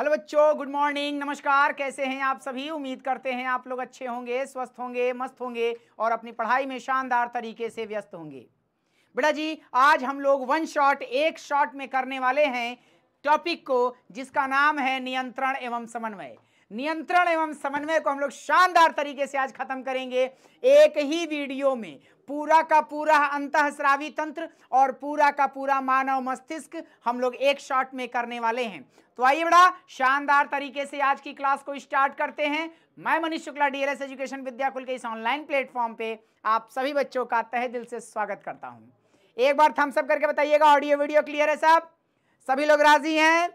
hello बच्चों good morning नमस्कार कैसे हैं आप सभी उम्मीद करते हैं आप लोग अच्छे होंगे स्वस्थ होंगे मस्त होंगे और अपनी पढ़ाई में शानदार तरीके से व्यस्त होंगे बेटा जी आज हम लोग वन शॉट एक शॉट में करने वाले हैं टॉपिक को जिसका नाम है नियंत्रण एवं समन्वय नियंत्रण एवं समन्वय को हम लोग शानदार तरीके से आज खत्म करेंगे एक ही वीडियो में पूरा का पूरा अंतःस्रावी तंत्र और पूरा का पूरा मानव मस्तिष्क हम लोग एक शॉट में करने वाले हैं तो आइए बड़ा शानदार तरीके से आज की क्लास को स्टार्ट करते हैं मैं मनीष शुक्ला डीएलएस एजुकेशन विद्याकुल के इस ऑनलाइन प्लेटफॉर्म पे आप सभी बच्चों का तहे दिल से स्वागत करता हूँ एक बार थम्सअप करके बताइएगा ऑडियो वीडियो क्लियर है साहब सभी लोग राजी हैं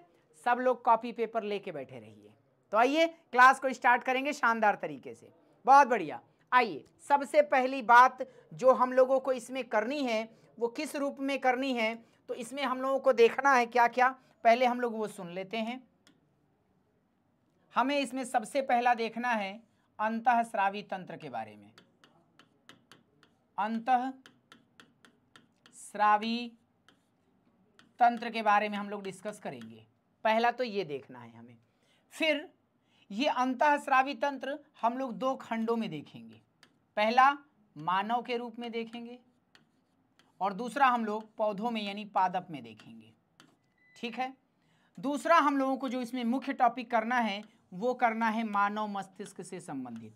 सब लोग कॉपी पेपर लेके बैठे रहिए तो आइए क्लास को स्टार्ट करेंगे शानदार तरीके से बहुत बढ़िया आइए सबसे पहली बात जो हम लोगों को इसमें करनी है वो किस रूप में करनी है तो इसमें हम लोगों को देखना है क्या क्या पहले हम लोग वो सुन लेते हैं हमें इसमें सबसे पहला देखना है अंत श्रावी तंत्र के बारे में अंत श्रावी तंत्र के बारे में हम लोग डिस्कस करेंगे पहला तो ये देखना है हमें फिर ये अंतःस्रावी तंत्र हम लोग दो खंडों में देखेंगे पहला मानव के रूप में देखेंगे और दूसरा हम लोग पौधों में यानी पादप में देखेंगे ठीक है दूसरा हम लोगों को जो इसमें मुख्य टॉपिक करना है वो करना है मानव मस्तिष्क से संबंधित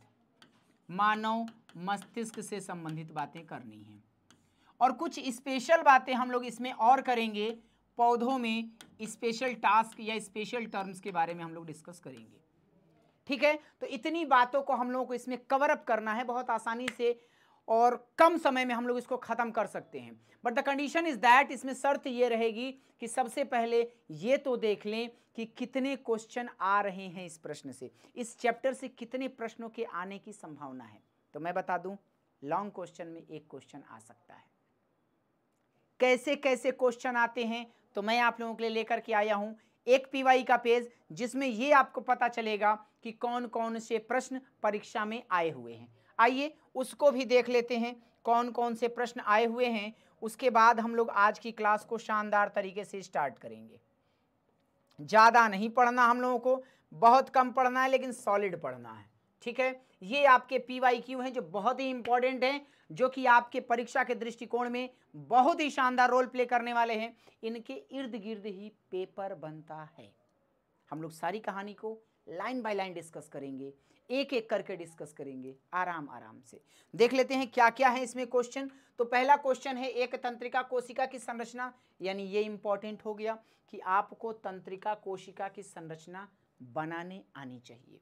मानव मस्तिष्क से संबंधित बातें करनी है और कुछ स्पेशल बातें हम लोग इसमें और करेंगे पौधों में स्पेशल टास्क या स्पेशल टर्म्स के बारे में हम लोग डिस्कस करेंगे ठीक है तो इतनी बातों को हम लोगों को इसमें कवर अप करना है बहुत आसानी से और कम समय में हम लोग इसको ख़त्म कर सकते हैं but the condition is that इसमें शर्त ये रहेगी कि सबसे पहले ये तो देख लें कि कितने क्वेश्चन आ रहे हैं इस प्रश्न से इस चैप्टर से कितने प्रश्नों के आने की संभावना है तो मैं बता दूं लॉन्ग क्वेश्चन में एक क्वेश्चन आ सकता है कैसे कैसे क्वेश्चन आते हैं तो मैं आप लोगों के लिए लेकर के आया हूं एक पीवाई का पेज जिसमें यह आपको पता चलेगा कि कौन कौन से प्रश्न परीक्षा में आए हुए हैं आइए उसको भी देख लेते हैं कौन कौन से प्रश्न आए हुए हैं उसके बाद हम लोग आज की क्लास को शानदार तरीके से स्टार्ट करेंगे ज़्यादा नहीं पढ़ना हम लोगों को बहुत कम पढ़ना है लेकिन सॉलिड पढ़ना है ठीक है ये आपके पी वाई क्यू हैं जो बहुत ही इंपॉर्टेंट हैं जो कि आपके परीक्षा के दृष्टिकोण में बहुत ही शानदार रोल प्ले करने वाले हैं इनके इर्द गिर्द ही पेपर बनता है हम लोग सारी कहानी को लाइन बाय लाइन डिस्कस करेंगे एक एक करके डिस्कस करेंगे आराम आराम से देख लेते हैं क्या क्या है इसमें क्वेश्चन तो पहला क्वेश्चन है एक तंत्रिका कोशिका की संरचना यानी ये इंपॉर्टेंट हो गया कि आपको तंत्रिका कोशिका की संरचना बनाने आनी चाहिए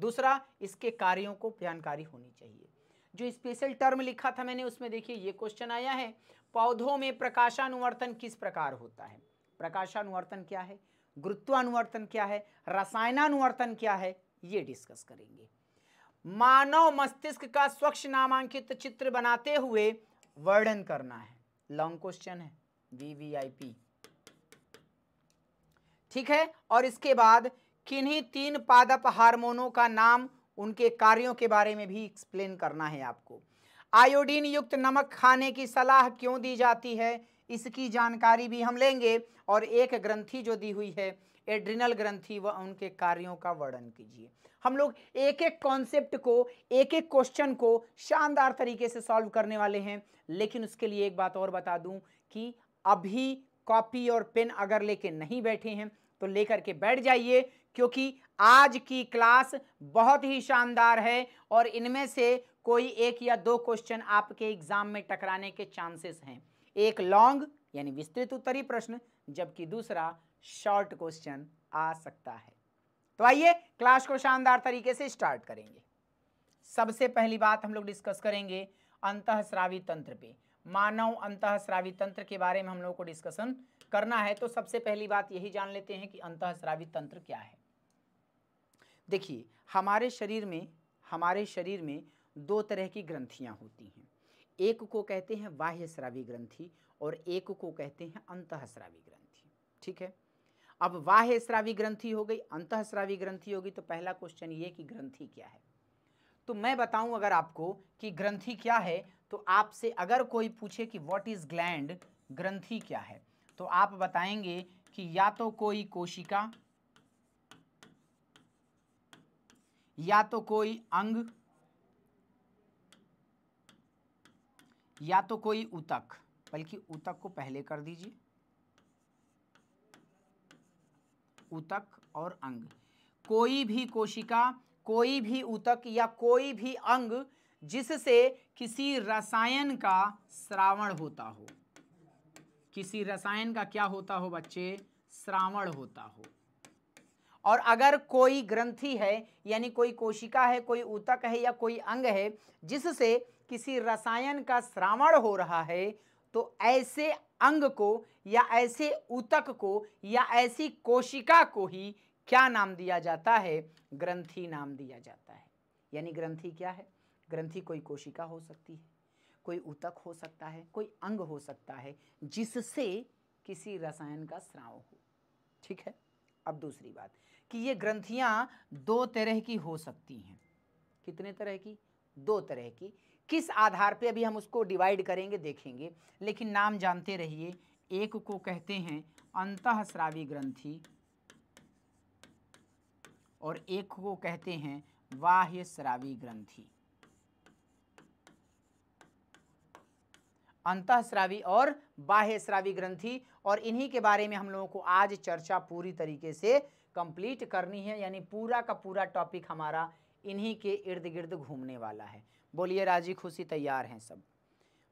दूसरा इसके कार्यों को जानकारी होनी चाहिए जो स्पेशल टर्म लिखा था मैंने उसमें देखिए ये क्वेश्चन आया है पौधों में प्रकाशानुवर्तन किस प्रकार होता है प्रकाशानुवर्तन क्या है गुरुत्वानुवर्तन क्या है रसायनानुवर्तन क्या है ये डिस्कस करेंगे मानव मस्तिष्क का स्वच्छ नामांकित चित्र बनाते हुए वर्णन करना है लॉन्ग क्वेश्चन है वीवीआईपी ठीक है और इसके बाद किन्हीं तीन पादप हार्मोनों का नाम उनके कार्यों के बारे में भी एक्सप्लेन करना है आपको आयोडीन युक्त नमक खाने की सलाह क्यों दी जाती है इसकी जानकारी भी हम लेंगे और एक ग्रंथि जो दी हुई है एड्रिनल ग्रंथि व उनके कार्यों का वर्णन कीजिए हम लोग एक एक कॉन्सेप्ट को एक एक क्वेश्चन को शानदार तरीके से सॉल्व करने वाले हैं लेकिन उसके लिए एक बात और बता दूं कि अभी कॉपी और पेन अगर लेके नहीं बैठे हैं तो लेकर के बैठ जाइए क्योंकि आज की क्लास बहुत ही शानदार है और इनमें से कोई एक या दो क्वेश्चन आपके एग्ज़ाम में टकराने के चांसेस हैं एक लॉन्ग यानी विस्तृत उत्तरी प्रश्न जबकि दूसरा शॉर्ट क्वेश्चन आ सकता है तो आइए क्लास को शानदार तरीके से स्टार्ट करेंगे सबसे पहली बात हम लोग डिस्कस करेंगे अंतःस्रावी तंत्र पे मानव अंतःस्रावी तंत्र के बारे में हम लोग को डिस्कशन करना है तो सबसे पहली बात यही जान लेते हैं कि अंतःस्रावी तंत्र क्या है देखिए हमारे शरीर में हमारे शरीर में दो तरह की ग्रंथियां होती हैं एक को कहते हैं बाह्य श्रावी ग्रंथि और एक को कहते हैं अंतःस्रावी ग्रंथि ठीक है अब बाह्य श्रावी ग्रंथि हो गई अंतःस्रावी ग्रंथि होगी तो पहला क्वेश्चन ये कि ग्रंथि क्या है तो मैं बताऊं अगर आपको कि ग्रंथि क्या है तो आपसे अगर कोई पूछे कि व्हाट इज ग्लैंड ग्रंथि क्या है तो आप बताएंगे कि या तो कोई कोशिका या तो कोई अंग या तो कोई उतक बल्कि उतक को पहले कर दीजिए उतक और अंग कोई भी कोशिका कोई भी उतक या कोई भी अंग जिससे किसी रसायन का श्रावण होता हो किसी रसायन का क्या होता हो बच्चे श्रावण होता हो और अगर कोई ग्रंथि है यानी कोई कोशिका है कोई ऊतक है या कोई अंग है जिससे किसी रसायन का श्रावण हो रहा है तो ऐसे अंग को या ऐसे उतक को या ऐसी कोशिका को ही क्या नाम दिया जाता है ग्रंथी नाम दिया जाता है यानी ग्रंथि क्या है ग्रंथि कोई कोशिका हो सकती है कोई उतक हो सकता है कोई अंग हो सकता है जिससे किसी रसायन का श्राव हो ठीक है अब दूसरी बात कि ये ग्रंथियाँ दो तरह की हो सकती हैं कितने तरह की दो तरह की किस आधार पे अभी हम उसको डिवाइड करेंगे देखेंगे लेकिन नाम जानते रहिए एक को कहते हैं अंतःस्रावी ग्रंथि और एक को कहते हैं बाह्य श्रावी ग्रंथि अंतःस्रावी और बाह्य श्रावी ग्रंथि और इन्हीं के बारे में हम लोगों को आज चर्चा पूरी तरीके से कंप्लीट करनी है यानी पूरा का पूरा टॉपिक हमारा इन्हीं के इर्द गिर्द घूमने वाला है बोलिए राजी खुशी तैयार हैं सब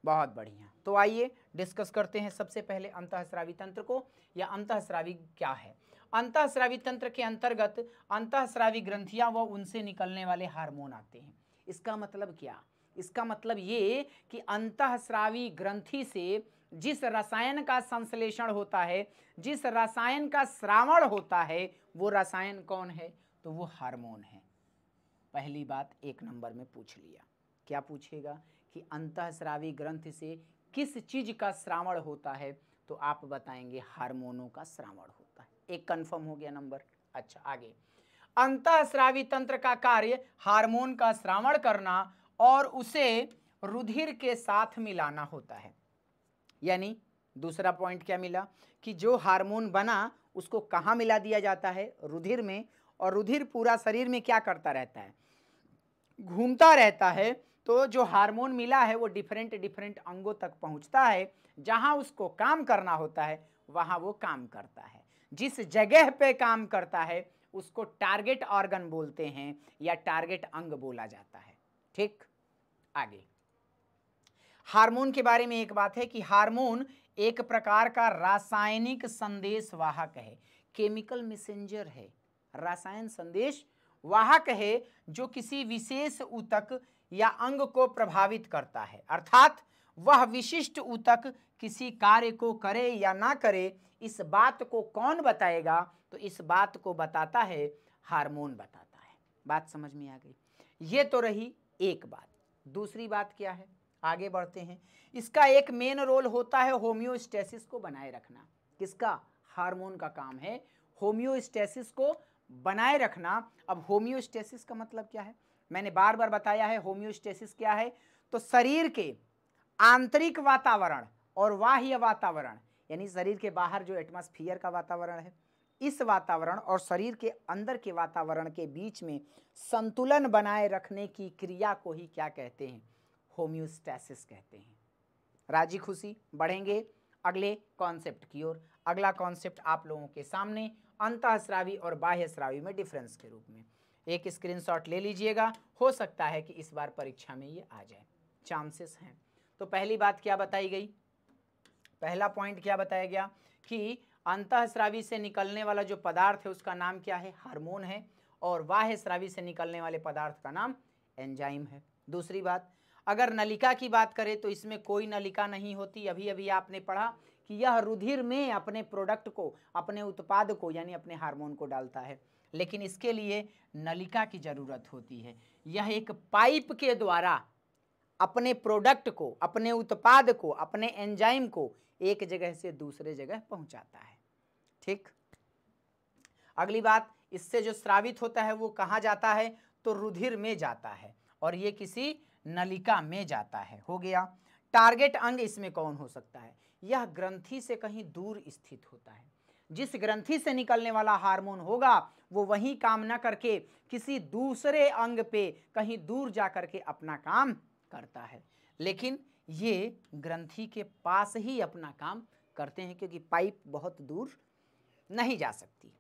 बहुत बढ़िया तो आइए डिस्कस करते हैं सबसे पहले अंतःस्रावी तंत्र को या अंतःस्रावी क्या है अंतःस्रावी तंत्र के अंतर्गत अंतःस्रावी ग्रंथियां व उनसे निकलने वाले हार्मोन आते हैं इसका मतलब क्या इसका मतलब ये कि अंतःस्रावी ग्रंथि से जिस रसायन का संश्लेषण होता है जिस रसायन का श्रावण होता है वो रसायन कौन है तो वो हार्मोन है पहली बात एक नंबर में पूछ लिया क्या पूछेगा कि अंतःस्रावी ग्रंथ से किस चीज़ का श्रावण होता है तो आप बताएंगे हार्मोनों का श्रावण होता है एक कंफर्म हो गया नंबर अच्छा आगे अंतःस्रावी तंत्र का कार्य हार्मोन का श्रावण करना और उसे रुधिर के साथ मिलाना होता है यानी दूसरा पॉइंट क्या मिला कि जो हार्मोन बना उसको कहाँ मिला दिया जाता है रुधिर में और रुधिर पूरा शरीर में क्या करता रहता है घूमता रहता है तो जो हार्मोन मिला है वो डिफरेंट डिफरेंट अंगों तक पहुंचता है जहां उसको काम करना होता है वहां वो काम करता है जिस जगह पे काम करता है उसको टारगेट ऑर्गन बोलते हैं या टारगेट अंग बोला जाता है ठीक आगे हार्मोन के बारे में एक बात है कि हार्मोन एक प्रकार का रासायनिक संदेश वाहक है केमिकल मैसेंजर है रासायन संदेश वाहक है जो किसी विशेष ऊतक या अंग को प्रभावित करता है अर्थात वह विशिष्ट ऊतक किसी कार्य को करे या ना करे इस बात को कौन बताएगा तो इस बात को बताता है हार्मोन बताता है बात समझ में आ गई ये तो रही एक बात दूसरी बात क्या है आगे बढ़ते हैं इसका एक मेन रोल होता है होम्योस्टेसिस को बनाए रखना किसका हार्मोन का काम है होम्योस्टेसिस को बनाए रखना अब होम्योस्टेसिस का मतलब क्या है मैंने बार बार बताया है होम्योस्टेसिस क्या है तो शरीर के आंतरिक वातावरण और बाह्य वातावरण यानी शरीर के बाहर जो एटमोस्फियर का वातावरण है इस वातावरण और शरीर के अंदर के वातावरण के बीच में संतुलन बनाए रखने की क्रिया को ही क्या कहते हैं होम्योस्टेसिस कहते हैं राजी खुशी बढ़ेंगे अगले कॉन्सेप्ट की ओर अगला कॉन्सेप्ट आप लोगों के सामने अंतःस्रावी और बाह्य स्रावी में डिफरेंस के रूप में एक स्क्रीनशॉट ले लीजिएगा हो सकता है कि इस बार परीक्षा में ये आ जाए चांसेस हैं तो पहली बात क्या बताई गई पहला पॉइंट क्या बताया गया कि अंतःस्रावी से निकलने वाला जो पदार्थ है उसका नाम क्या है हार्मोन है और वाह्य स्रावी से निकलने वाले पदार्थ का नाम एंजाइम है दूसरी बात अगर नलिका की बात करें तो इसमें कोई नलिका नहीं होती अभी अभी आपने पढ़ा कि यह रुधिर में अपने प्रोडक्ट को अपने उत्पाद को यानी अपने हार्मोन को डालता है लेकिन इसके लिए नलिका की ज़रूरत होती है यह एक पाइप के द्वारा अपने प्रोडक्ट को अपने उत्पाद को अपने एंजाइम को एक जगह से दूसरे जगह पहुंचाता है ठीक अगली बात इससे जो स्रावित होता है वो कहाँ जाता है तो रुधिर में जाता है और ये किसी नलिका में जाता है हो गया टारगेट अंग इसमें कौन हो सकता है यह ग्रंथि से कहीं दूर स्थित होता है जिस ग्रंथि से निकलने वाला हार्मोन होगा वो वहीं काम ना करके किसी दूसरे अंग पे कहीं दूर जा करके अपना काम करता है लेकिन ये ग्रंथि के पास ही अपना काम करते हैं क्योंकि पाइप बहुत दूर नहीं जा सकती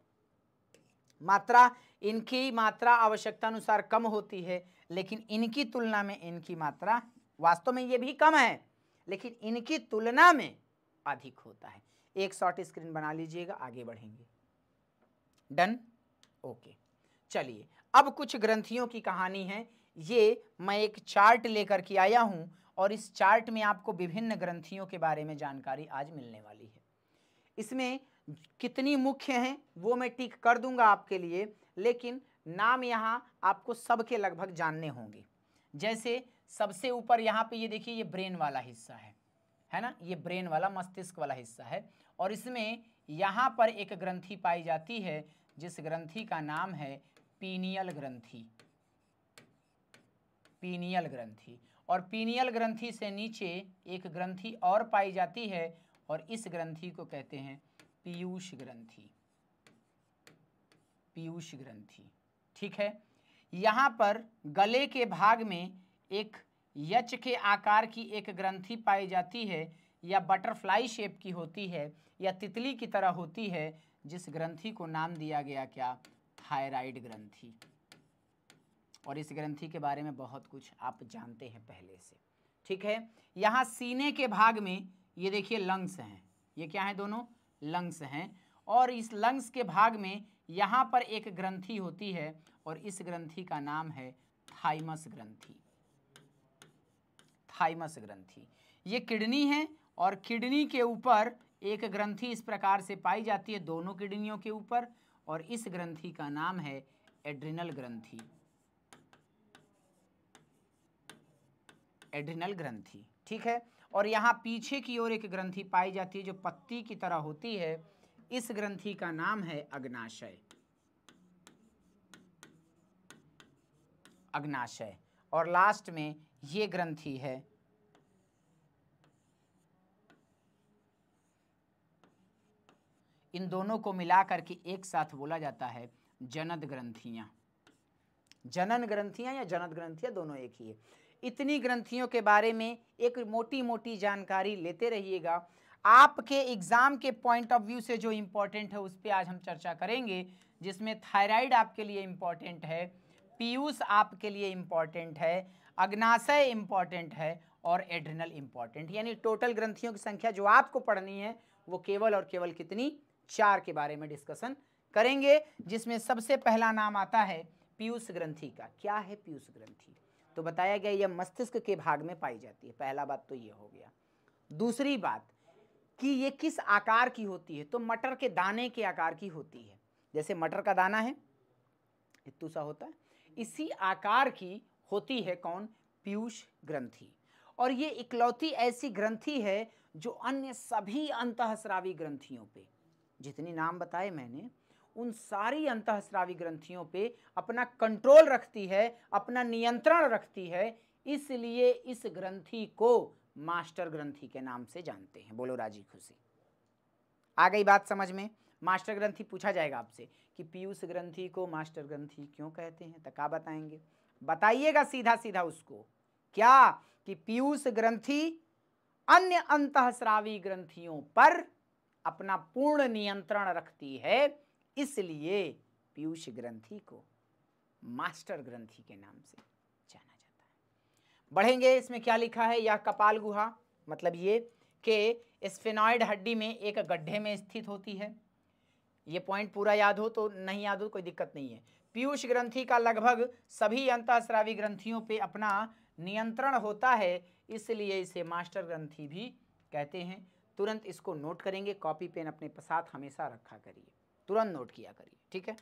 मात्रा इनकी मात्रा आवश्यकतानुसार कम होती है लेकिन इनकी तुलना में इनकी मात्रा वास्तव में ये भी कम है लेकिन इनकी तुलना में अधिक होता है एक शॉर्ट स्क्रीन बना लीजिएगा आगे बढ़ेंगे डन ओके चलिए अब कुछ ग्रंथियों की कहानी है ये मैं एक चार्ट लेकर के आया हूँ और इस चार्ट में आपको विभिन्न ग्रंथियों के बारे में जानकारी आज मिलने वाली है इसमें कितनी मुख्य हैं वो मैं टिक कर दूंगा आपके लिए लेकिन नाम यहाँ आपको सबके लगभग जानने होंगे जैसे सबसे ऊपर यहाँ पे ये देखिए ये ब्रेन वाला हिस्सा है है ना ये ब्रेन वाला मस्तिष्क वाला हिस्सा है और इसमें यहाँ पर एक ग्रंथि पाई जाती है जिस ग्रंथि का नाम है पीनियल ग्रंथि पीनियल ग्रंथि और पीनियल ग्रंथि से नीचे एक ग्रंथि और पाई जाती है और इस ग्रंथि को कहते हैं पीयूष ग्रंथि पीयूष ग्रंथि ठीक है यहाँ पर गले के भाग में एक यच के आकार की एक ग्रंथि पाई जाती है या बटरफ्लाई शेप की होती है या तितली की तरह होती है जिस ग्रंथि को नाम दिया गया क्या थायराइड ग्रंथि और इस ग्रंथि के बारे में बहुत कुछ आप जानते हैं पहले से ठीक है यहाँ सीने के भाग में ये देखिए लंग्स हैं ये क्या है दोनों लंग्स हैं और इस लंग्स के भाग में यहाँ पर एक ग्रंथि होती है और इस ग्रंथि का नाम है थाइमस ग्रंथी थाइमस ग्रंथि ये किडनी है और किडनी के ऊपर एक ग्रंथि इस प्रकार से पाई जाती है दोनों किडनियों के ऊपर और इस ग्रंथि का नाम है एड्रिनल ग्रंथि एड्रिनल ग्रंथि ठीक है और यहाँ पीछे की ओर एक ग्रंथि पाई जाती है जो पत्ती की तरह होती है इस ग्रंथि का नाम है अग्नाशय अग्नाशय और लास्ट में ये ग्रंथी है इन दोनों को मिलाकर के एक साथ बोला जाता है जनद ग्रंथियां जनन ग्रंथियां या जनद ग्रंथियां दोनों एक ही है इतनी ग्रंथियों के बारे में एक मोटी मोटी जानकारी लेते रहिएगा आपके एग्ज़ाम के पॉइंट ऑफ व्यू से जो इम्पोर्टेंट है उस पर आज हम चर्चा करेंगे जिसमें थायराइड आपके लिए इंपॉर्टेंट है पीयूष आपके लिए इंपॉर्टेंट है अग्नाशय इम्पॉर्टेंट है और एड्रिनल इम्पॉर्टेंट यानी टोटल ग्रंथियों की संख्या जो आपको पढ़नी है वो केवल और केवल कितनी चार के बारे में डिस्कशन करेंगे जिसमें सबसे पहला नाम आता है पीयूष ग्रंथि का क्या है पीयूष ग्रंथि तो बताया गया यह मस्तिष्क के भाग में पाई जाती है पहला बात तो ये हो गया दूसरी बात कि ये किस आकार की होती है तो मटर के दाने के आकार की होती है जैसे मटर का दाना है इतू सा होता है इसी आकार की होती है कौन पीयूष ग्रंथि और ये इकलौती ऐसी ग्रंथि है जो अन्य सभी अंतःस्रावी ग्रंथियों पे जितनी नाम बताए मैंने उन सारी अंतःस्रावी ग्रंथियों पे अपना कंट्रोल रखती है अपना नियंत्रण रखती है इसलिए इस ग्रंथि को मास्टर ग्रंथि के नाम से जानते हैं बोलो राजी खुशी आ गई बात समझ में मास्टर ग्रंथि पूछा जाएगा आपसे कि पीयूष ग्रंथि को मास्टर ग्रंथि क्यों कहते हैं तो क्या बताएंगे बताइएगा सीधा सीधा उसको क्या कि पीयूष ग्रंथि अन्य अंतःस्रावी ग्रंथियों पर अपना पूर्ण नियंत्रण रखती है इसलिए पीयूष ग्रंथि को मास्टर ग्रंथि के नाम से जाना जाता है बढ़ेंगे इसमें क्या लिखा है यह कपाल गुहा मतलब ये कि स्फेनॉइड हड्डी में एक गड्ढे में स्थित होती है ये पॉइंट पूरा याद हो तो नहीं याद हो कोई दिक्कत नहीं है पीयूष ग्रंथि का लगभग सभी अंतःस्रावी ग्रंथियों पे अपना नियंत्रण होता है इसलिए इसे मास्टर ग्रंथि भी कहते हैं तुरंत इसको नोट करेंगे कॉपी पेन अपने साथ हमेशा रखा करिए तुरंत नोट किया करिए ठीक है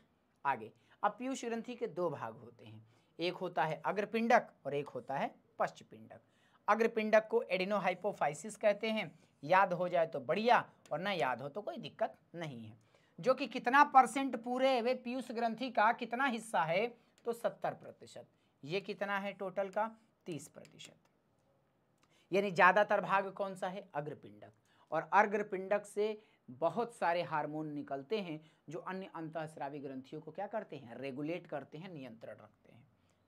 आगे अब पीयूष ग्रंथि के दो भाग होते हैं एक होता है अग्रपिंडक और एक होता है पश्चपिंडक अग्रपिंडक को एडिनोहाइपोफाइसिस कहते हैं याद हो जाए तो बढ़िया और ना याद हो तो कोई दिक्कत नहीं है जो कि कितना परसेंट पूरे वे पीयूष ग्रंथि का कितना हिस्सा है तो सत्तर प्रतिशत ये कितना है टोटल का तीस प्रतिशत यानी ज़्यादातर भाग कौन सा है अग्रपिंडक और अग्रपिंडक से बहुत सारे हार्मोन निकलते हैं जो अन्य अंतःस्रावी ग्रंथियों को क्या करते हैं रेगुलेट करते हैं नियंत्रण रखते हैं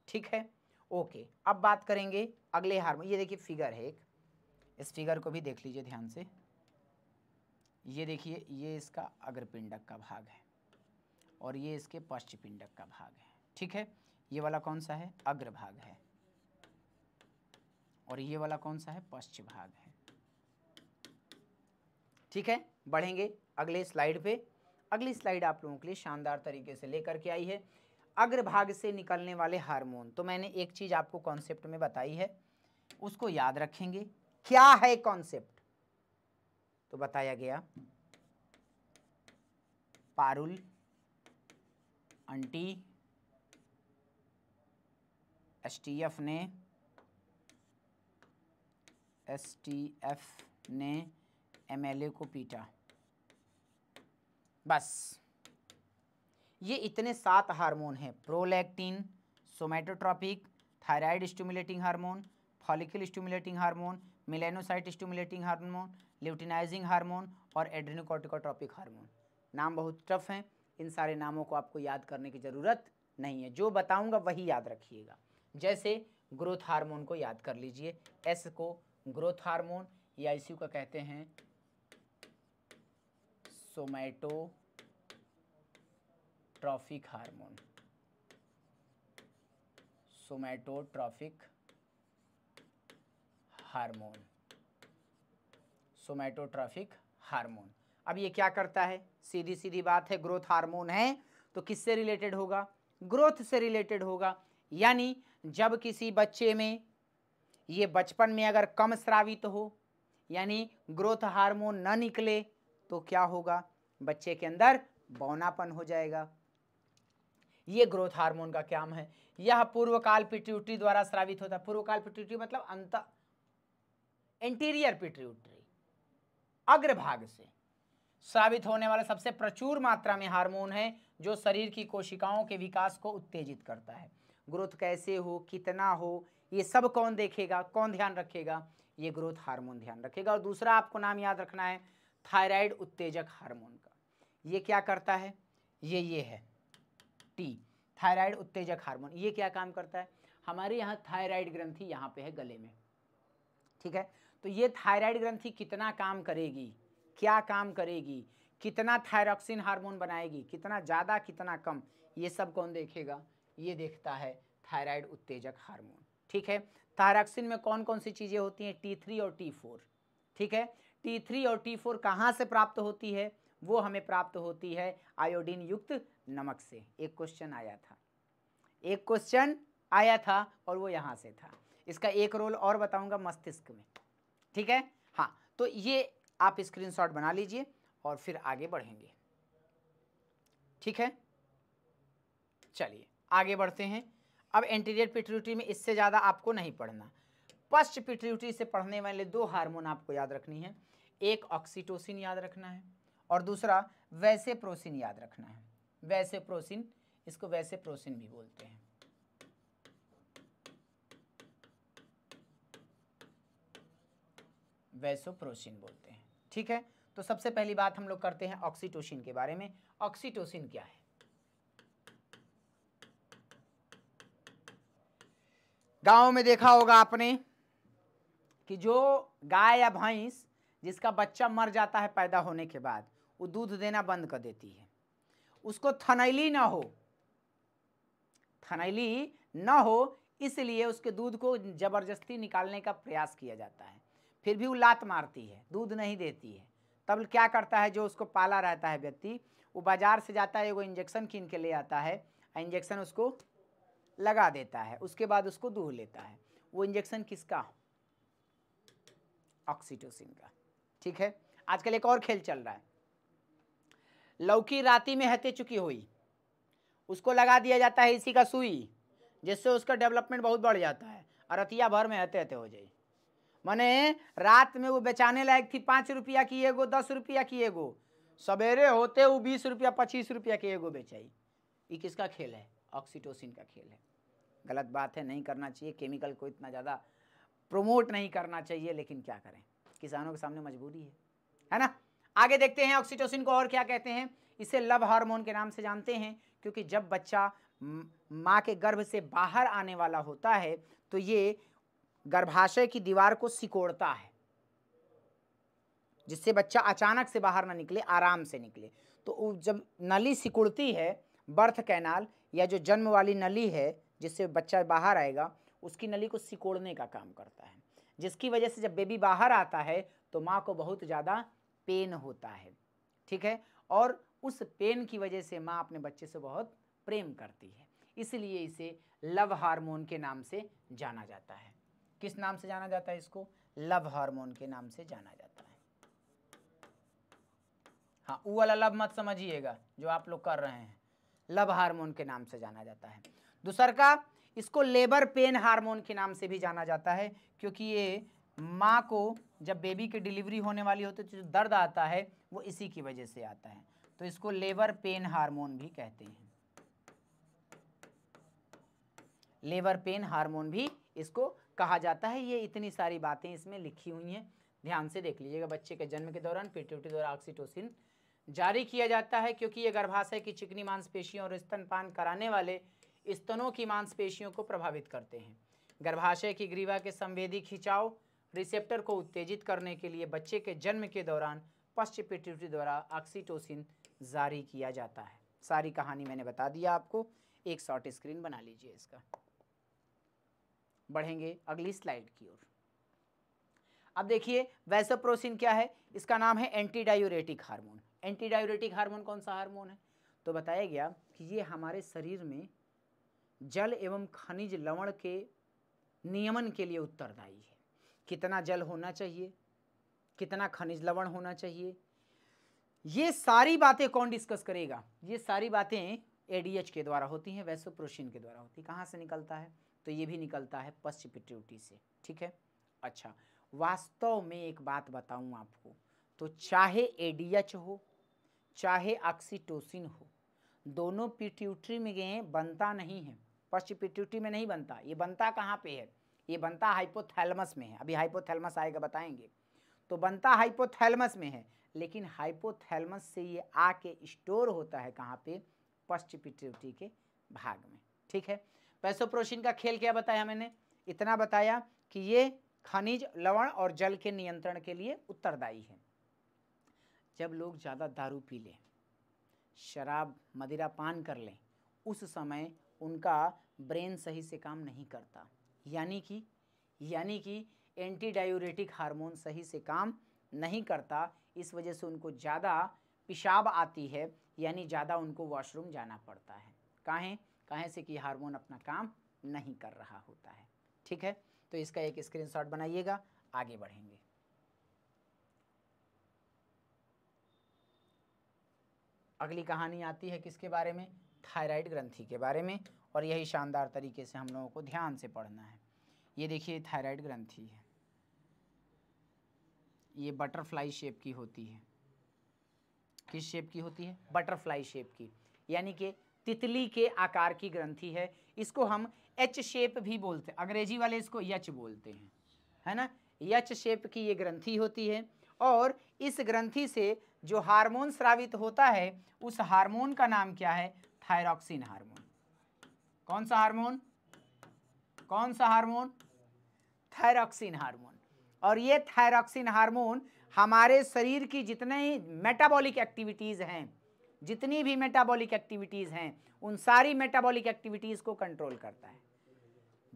ठीक है ओके अब बात करेंगे अगले हार्मोन ये देखिए फिगर है एक इस फिगर को भी देख लीजिए ध्यान से ये देखिए ये इसका अग्रपिंडक का भाग है और ये इसके पश्चपिंडक का भाग है ठीक है ये वाला कौन सा है अग्र भाग है और ये वाला कौन सा है पश्च भाग है ठीक है बढ़ेंगे अगले स्लाइड पे अगली स्लाइड आप लोगों के लिए शानदार तरीके से लेकर के आई है अग्र भाग से निकलने वाले हार्मोन तो मैंने एक चीज़ आपको कॉन्सेप्ट में बताई है उसको याद रखेंगे क्या है कॉन्सेप्ट तो बताया गया पारुल अंटी एसटीएफ ने एसटीएफ ने एमएलए को पीटा बस ये इतने सात हार्मोन हैं prolactin somatotropic thyroid stimulating hormone follicle stimulating hormone melanocyte stimulating hormone luteinizing hormone और एड्रेनोकॉटिकोट्रॉपिक हार्मोन नाम बहुत टफ हैं इन सारे नामों को आपको याद करने की ज़रूरत नहीं है जो बताऊंगा वही याद रखिएगा जैसे ग्रोथ हार्मोन को याद कर लीजिए एस को ग्रोथ हार्मोन या इसी को कहते हैं somatotrophic hormone somatotrophic hormone somatotrophic hormone अब ये क्या करता है सीधी सीधी बात है ग्रोथ हार्मोन है तो किससे रिलेटेड होगा ग्रोथ से रिलेटेड होगा यानी जब किसी बच्चे में ये बचपन में अगर कम स्रावित हो यानी ग्रोथ हार्मोन ना निकले तो क्या होगा बच्चे के अंदर बौनापन हो जाएगा ये ग्रोथ हार्मोन का काम है यह पूर्वकाल पिट्यूटरी द्वारा स्रावित होता है पूर्वकाल पिट्यूटरी मतलब अंत एंटीरियर पिट्यूटरी अग्रभाग से साबित होने वाला सबसे प्रचुर मात्रा में हार्मोन है जो शरीर की कोशिकाओं के विकास को उत्तेजित करता है ग्रोथ कैसे हो कितना हो ये सब कौन देखेगा कौन ध्यान रखेगा ये ग्रोथ हार्मोन ध्यान रखेगा और दूसरा आपको नाम याद रखना है थायराइड उत्तेजक हार्मोन का ये क्या करता है ये ये है टी थायराइड उत्तेजक हार्मोन ये क्या काम करता है हमारे यहाँ थायराइड ग्रंथी यहाँ पे है गले में ठीक है तो ये थायराइड ग्रंथि कितना काम करेगी क्या काम करेगी कितना थायरॉक्सिन हार्मोन बनाएगी कितना ज़्यादा कितना कम ये सब कौन देखेगा ये देखता है थायराइड उत्तेजक हार्मोन ठीक है थायरॉक्सिन में कौन कौन सी चीज़ें होती हैं टी थ्री और टी फोर ठीक है टी थ्री और टी फोर कहाँ से प्राप्त होती है वो हमें प्राप्त होती है आयोडीन युक्त नमक से एक क्वेश्चन आया था एक क्वेश्चन आया था और वो यहाँ से था इसका एक रोल और बताऊँगा मस्तिष्क में ठीक है हाँ तो ये आप स्क्रीनशॉट बना लीजिए और फिर आगे बढ़ेंगे ठीक है चलिए आगे बढ़ते हैं अब एंटीरियर पिट्यूटरी में इससे ज़्यादा आपको नहीं पढ़ना फर्स्ट पिट्यूटरी से पढ़ने वाले दो हार्मोन आपको याद रखनी है एक ऑक्सीटोसिन याद रखना है और दूसरा वैसे प्रोसिन याद रखना है वैसे प्रोसिन इसको वैसे प्रोसिन भी बोलते हैं वैसोप्रोसिन बोलते हैं ठीक है तो सबसे पहली बात हम लोग करते हैं ऑक्सीटोसिन के बारे में ऑक्सीटोसिन क्या है गांव में देखा होगा आपने कि जो गाय या भैंस जिसका बच्चा मर जाता है पैदा होने के बाद वो दूध देना बंद कर देती है उसको थनैली ना हो थनैली ना हो इसलिए उसके दूध को जबरदस्ती निकालने का प्रयास किया जाता है फिर भी वो लात मारती है दूध नहीं देती है तब क्या करता है जो उसको पाला रहता है व्यक्ति वो बाज़ार से जाता है वो इंजेक्शन कीन के ले आता है इंजेक्शन उसको लगा देता है उसके बाद उसको दूह लेता है वो इंजेक्शन किसका ऑक्सीटोसिन का ठीक है आजकल एक और खेल चल रहा है लौकी राती में हते चुकी हुई उसको लगा दिया जाता है इसी का सुई जिससे उसका डेवलपमेंट बहुत बढ़ जाता है और रतिया भर में हते हते हो जाए माने रात में वो बेचाने लायक थी पाँच रुपया की एगो दस रुपया की एगो सवेरे होते वो बीस रुपया पच्चीस रुपया की एगो बेचाई ये किसका खेल है ऑक्सीटोसिन का खेल है गलत बात है नहीं करना चाहिए केमिकल को इतना ज़्यादा प्रमोट नहीं करना चाहिए लेकिन क्या करें किसानों के सामने मजबूरी है है ना आगे देखते हैं ऑक्सीटोसिन को और क्या कहते हैं इसे लव हार्मोन के नाम से जानते हैं क्योंकि जब बच्चा माँ के गर्भ से बाहर आने वाला होता है तो ये गर्भाशय की दीवार को सिकोड़ता है जिससे बच्चा अचानक से बाहर ना निकले आराम से निकले तो जब नली सिकुड़ती है बर्थ कैनाल या जो जन्म वाली नली है जिससे बच्चा बाहर आएगा उसकी नली को सिकोड़ने का काम करता है जिसकी वजह से जब बेबी बाहर आता है तो माँ को बहुत ज़्यादा पेन होता है ठीक है और उस पेन की वजह से माँ अपने बच्चे से बहुत प्रेम करती है इसलिए इसे लव हार्मोन के नाम से जाना जाता है किस नाम से जाना जाता है इसको लव हार्मोन के नाम से जाना जाता है हाँ वो वाला लव मत समझिएगा जो आप लोग कर रहे हैं लव हार्मोन के नाम से जाना जाता है दूसर का इसको लेबर पेन हार्मोन के नाम से भी जाना जाता है क्योंकि ये माँ को जब बेबी की डिलीवरी होने वाली होती है तो जो दर्द आता है वो इसी की वजह से आता है तो इसको लेबर पेन हार्मोन भी कहते हैं लेबर पेन हार्मोन भी इसको कहा जाता है ये इतनी सारी बातें इसमें लिखी हुई हैं ध्यान से देख लीजिएगा बच्चे के जन्म के दौरान पीट्यूटी द्वारा ऑक्सीटोसिन जारी किया जाता है क्योंकि ये गर्भाशय की चिकनी मांसपेशियों और स्तनपान कराने वाले स्तनों की मांसपेशियों को प्रभावित करते हैं गर्भाशय की ग्रीवा के संवेदी खिंचाव रिसेप्टर को उत्तेजित करने के लिए बच्चे के जन्म के दौरान पश्च पिट्यूटरी द्वारा ऑक्सीटोसिन जारी किया जाता है सारी कहानी मैंने बता दिया आपको एक शॉर्ट स्क्रीन बना लीजिए इसका बढ़ेंगे अगली स्लाइड की ओर अब देखिए वैसोप्रोसिन क्या है इसका नाम है हारमोन हार्मोन एंटीडायूरेटिक हार्मोन कौन सा हार्मोन है तो बताया गया कि ये हमारे शरीर में जल एवं खनिज लवण के नियमन के लिए उत्तरदायी है कितना जल होना चाहिए कितना खनिज लवण होना चाहिए ये सारी बातें कौन डिस्कस करेगा ये सारी बातें एडीएच के द्वारा होती हैं वैसोप्रोशिन के द्वारा होती है कहाँ से निकलता है तो ये भी निकलता है पश्चिम पिट्यूटी से ठीक है अच्छा वास्तव में एक बात बताऊं आपको तो चाहे एडीएच हो चाहे ऑक्सीटोसिन हो दोनों पिट्यूटरी में गए बनता नहीं है पश्चिम पिट्यूटी में नहीं बनता ये बनता कहाँ पे है ये बनता हाइपोथैलमस में है अभी हाइपोथैलमस आएगा बताएंगे तो बनता हाइपोथैलमस में है लेकिन हाइपोथैलमस से ये आके स्टोर होता है कहाँ पे पश्चिम पिट्यूटरी के भाग में ठीक है पैसोप्रोसिन का खेल क्या बताया मैंने इतना बताया कि ये खनिज लवण और जल के नियंत्रण के लिए उत्तरदायी है जब लोग ज़्यादा दारू पी लें शराब मदिरा पान कर लें उस समय उनका ब्रेन सही से काम नहीं करता यानी कि यानी कि एंटी डायूरेटिक हार्मोन सही से काम नहीं करता इस वजह से उनको ज़्यादा पेशाब आती है यानी ज़्यादा उनको वॉशरूम जाना पड़ता है काहें कहें से कि हार्मोन अपना काम नहीं कर रहा होता है ठीक है तो इसका एक स्क्रीनशॉट बनाइएगा आगे बढ़ेंगे अगली कहानी आती है किसके बारे में थायराइड ग्रंथि के बारे में और यही शानदार तरीके से हम लोगों को ध्यान से पढ़ना है ये देखिए थायराइड ग्रंथि है ये बटरफ्लाई शेप की होती है किस शेप की होती है बटरफ्लाई शेप की यानी कि तितली के आकार की ग्रंथि है इसको हम एच शेप भी बोलते हैं अंग्रेजी वाले इसको यच बोलते हैं है ना यच शेप की ये ग्रंथि होती है और इस ग्रंथि से जो हार्मोन स्रावित होता है उस हार्मोन का नाम क्या है थायरॉक्सिन हार्मोन कौन सा हार्मोन कौन सा हार्मोन थायरॉक्सिन हार्मोन और ये थायरॉक्सिन हार्मोन हमारे शरीर की जितने ही मेटाबॉलिक एक्टिविटीज़ हैं जितनी भी मेटाबॉलिक एक्टिविटीज़ हैं उन सारी मेटाबॉलिक एक्टिविटीज़ को कंट्रोल करता है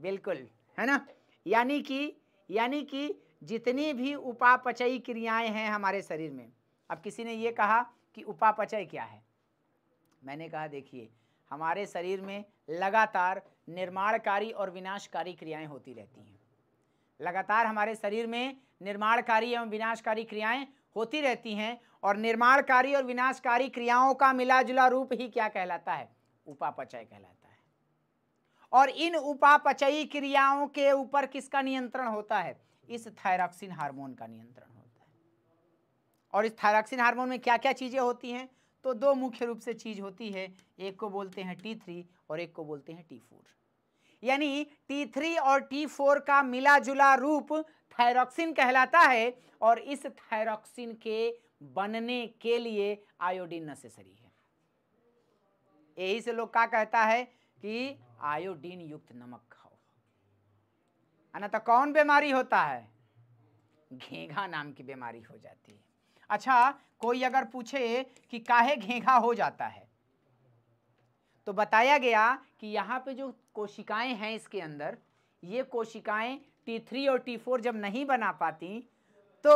बिल्कुल है ना यानी कि यानी कि जितनी भी उपापचयी क्रियाएं हैं हमारे शरीर में अब किसी ने ये कहा कि उपापचय क्या है मैंने कहा देखिए हमारे शरीर में लगातार निर्माणकारी और विनाशकारी क्रियाएं होती रहती हैं लगातार हमारे शरीर में निर्माणकारी एवं विनाशकारी क्रियाएं होती रहती हैं और निर्माणकारी और विनाशकारी क्रियाओं का मिला जुला रूप ही क्या कहलाता है उपापचय कहलाता है और इन उपापचयी क्रियाओं के ऊपर किसका नियंत्रण होता है इस थायरॉक्सिन हार्मोन का नियंत्रण होता है और इस थायरॉक्सिन हार्मोन में क्या क्या चीज़ें होती हैं तो दो मुख्य रूप से चीज़ होती है एक को बोलते हैं टी थ्री और एक को बोलते हैं टी फोर यानी टी थ्री और टी फोर का मिला जुला रूप थायरोक्सिन कहलाता है और इस थायरोक्सिन के बनने के लिए आयोडीन नेसेसरी है यही से लोग क्या कहता है कि आयोडीन युक्त नमक खाओ अन्य तो कौन बीमारी होता है घेघा नाम की बीमारी हो जाती है अच्छा कोई अगर पूछे कि काहे घेघा हो जाता है तो बताया गया कि यहाँ पे जो कोशिकाएं हैं इसके अंदर ये कोशिकाएं टी थ्री और टी फोर जब नहीं बना पाती तो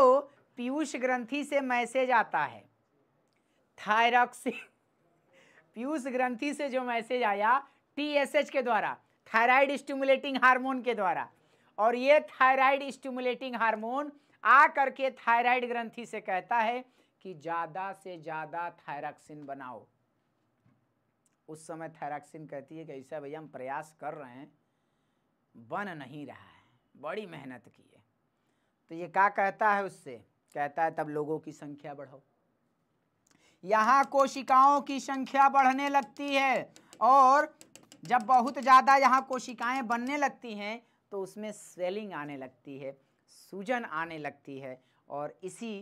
पीयूष ग्रंथि से मैसेज आता है थायरॉक्सी पीयूष ग्रंथि से जो मैसेज आया एच के द्वारा थायराइड स्टिमुलेटिंग हार्मोन के द्वारा और ये थायराइड स्टिमुलेटिंग हार्मोन आ करके थायराइड ग्रंथि से कहता है कि ज़्यादा से ज़्यादा थायरॉक्सिन बनाओ उस समय थायरॉक्सिन कहती है कि ऐसा भैया हम प्रयास कर रहे हैं बन नहीं रहा है बड़ी मेहनत की है तो ये क्या कहता है उससे कहता है तब लोगों की संख्या बढ़ाओ यहाँ कोशिकाओं की संख्या बढ़ने लगती है और जब बहुत ज़्यादा यहाँ कोशिकाएं बनने लगती हैं तो उसमें स्वेलिंग आने लगती है सूजन आने लगती है और इसी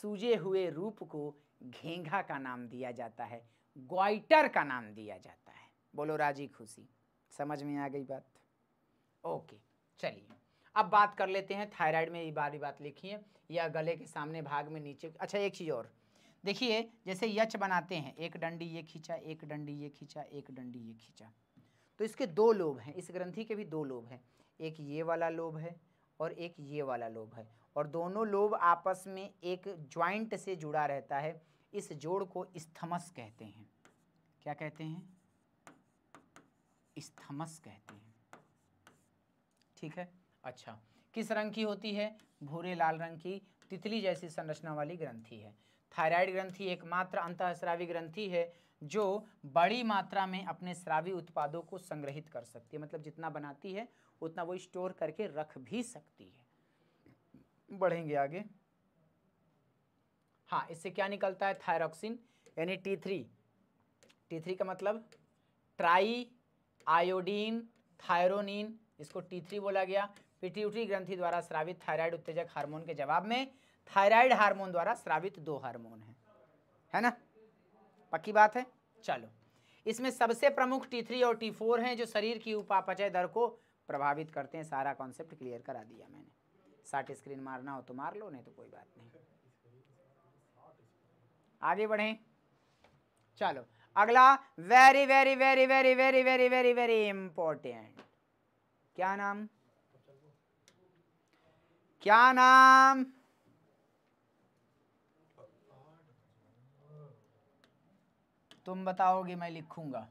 सूजे हुए रूप को घेंघा का नाम दिया जाता है ग्वाइटर का नाम दिया जाता है बोलो राजी खुशी समझ में आ गई बात ओके चलिए अब बात कर लेते हैं थायराइड में ये बारी बात लिखी है या गले के सामने भाग में नीचे अच्छा एक चीज़ और देखिए जैसे यच बनाते हैं एक डंडी ये खींचा एक डंडी ये खींचा एक डंडी ये खींचा तो इसके दो लोभ हैं इस ग्रंथि के भी दो लोभ हैं एक ये वाला लोभ है और एक ये वाला लोभ है और दोनों लोभ आपस में एक ज्वाइंट से जुड़ा रहता है इस जोड़ को स्थमस कहते हैं क्या कहते हैं स्थमस कहते हैं ठीक है अच्छा किस रंग की होती है भूरे लाल रंग की तितली जैसी संरचना वाली ग्रंथि है थायराइड ग्रंथि एकमात्र अंतःस्रावी ग्रंथि है जो बड़ी मात्रा में अपने स्रावी उत्पादों को संग्रहित कर सकती है मतलब जितना बनाती है उतना वो स्टोर करके रख भी सकती है बढ़ेंगे आगे हाँ इससे क्या निकलता है थायरॉक्सिन यानी टी थ्री टी थ्री का मतलब ट्राई आयोडीन थायरोनिन इसको टी थ्री बोला गया पिट्यूटरी ग्रंथि द्वारा स्रावित थायराइड उत्तेजक हार्मोन के जवाब में थायराइड हार्मोन द्वारा स्रावित दो हार्मोन है है ना पक्की बात है चलो इसमें सबसे प्रमुख टी और टी हैं जो शरीर की उपापचय दर को प्रभावित करते हैं सारा कॉन्सेप्ट क्लियर करा दिया मैंने साठ स्क्रीन मारना हो तो मार लो नहीं तो कोई बात नहीं आगे बढ़ें चलो अगला very very very very very very very very important क्या नाम क्या नाम तुम बताओगे मैं लिखूंगा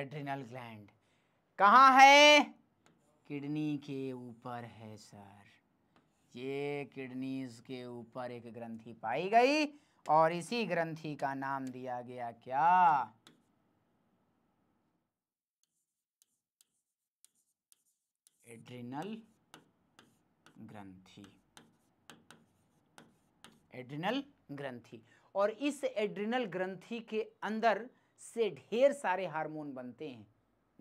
एड्रिनल ग्लैंड कहा है किडनी के ऊपर है सर ये किडनीज के ऊपर एक ग्रंथि पाई गई और इसी ग्रंथि का नाम दिया गया क्या एड्रिनल ग्रंथि एड्रिनल ग्रंथि और इस एड्रिनल ग्रंथि के अंदर से ढेर सारे हार्मोन बनते हैं